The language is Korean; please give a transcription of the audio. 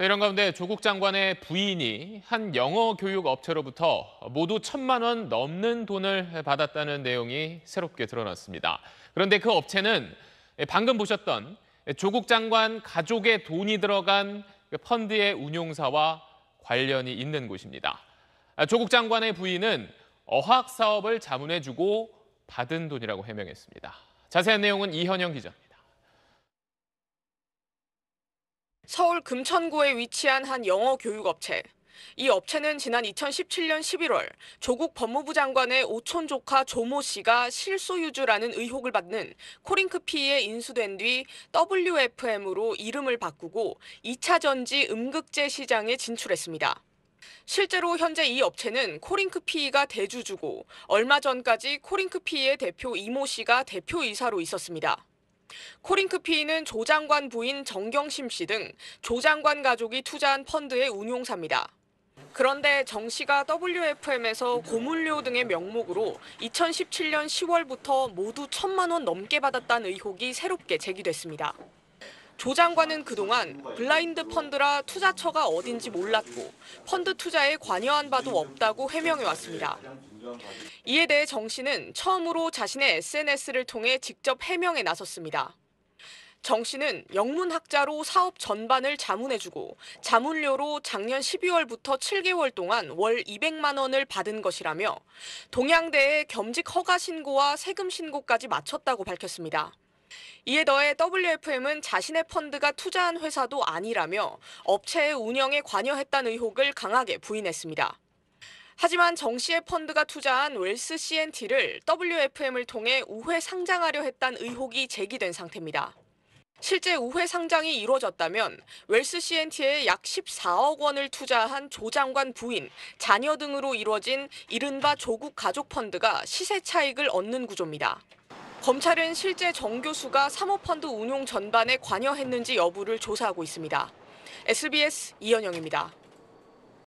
이런 가운데 조국 장관의 부인이 한 영어 교육 업체로부터 모두 천만 원 넘는 돈을 받았다는 내용이 새롭게 드러났습니다. 그런데 그 업체는 방금 보셨던 조국 장관 가족의 돈이 들어간 그 펀드의 운용사와 관련이 있는 곳입니다. 아, 조국 장관의 부인은 어학 사업을 자문해주고 받은 돈이라고 해명했습니다. 자세한 내용은 이현영 기자. 서울 금천구에 위치한 한 영어 교육 업체. 이 업체는 지난 2017년 11월 조국 법무부 장관의 오촌 조카 조모 씨가 실소유주라는 의혹을 받는 코링크피에 인수된 뒤 WFM으로 이름을 바꾸고 2차 전지 음극재 시장에 진출했습니다. 실제로 현재 이 업체는 코링크피이가 대주주고 얼마 전까지 코링크피의 대표 이모 씨가 대표이사로 있었습니다. 코링크피는 조 장관 부인 정경심 씨 등 조 장관 가족이 투자한 펀드의 운용사입니다. 그런데 정 씨가 WFM에서 고물료 등의 명목으로 2017년 10월부터 모두 천만 원 넘게 받았다는 의혹이 새롭게 제기됐습니다. 조 장관은 그동안 블라인드 펀드라 투자처가 어딘지 몰랐고 펀드 투자에 관여한 바도 없다고 해명해왔습니다. 이에 대해 정 씨는 처음으로 자신의 SNS를 통해 직접 해명에 나섰습니다. 정 씨는 영문학자로 사업 전반을 자문해주고 자문료로 작년 12월부터 7개월 동안 월 200만 원을 받은 것이라며 동양대에 겸직 허가 신고와 세금 신고까지 마쳤다고 밝혔습니다. 이에 더해 WFM은 자신의 펀드가 투자한 회사도 아니라며 업체의 운영에 관여했다는 의혹을 강하게 부인했습니다. 하지만 정 씨의 펀드가 투자한 웰스 CNT를 WFM을 통해 우회 상장하려 했다는 의혹이 제기된 상태입니다. 실제 우회 상장이 이루어졌다면 웰스 CNT에 약 14억 원을 투자한 조 장관 부인, 자녀 등으로 이루어진 이른바 조국 가족 펀드가 시세 차익을 얻는 구조입니다. 검찰은 실제 정 교수가 사모펀드 운용 전반에 관여했는지 여부를 조사하고 있습니다. SBS 이현영입니다.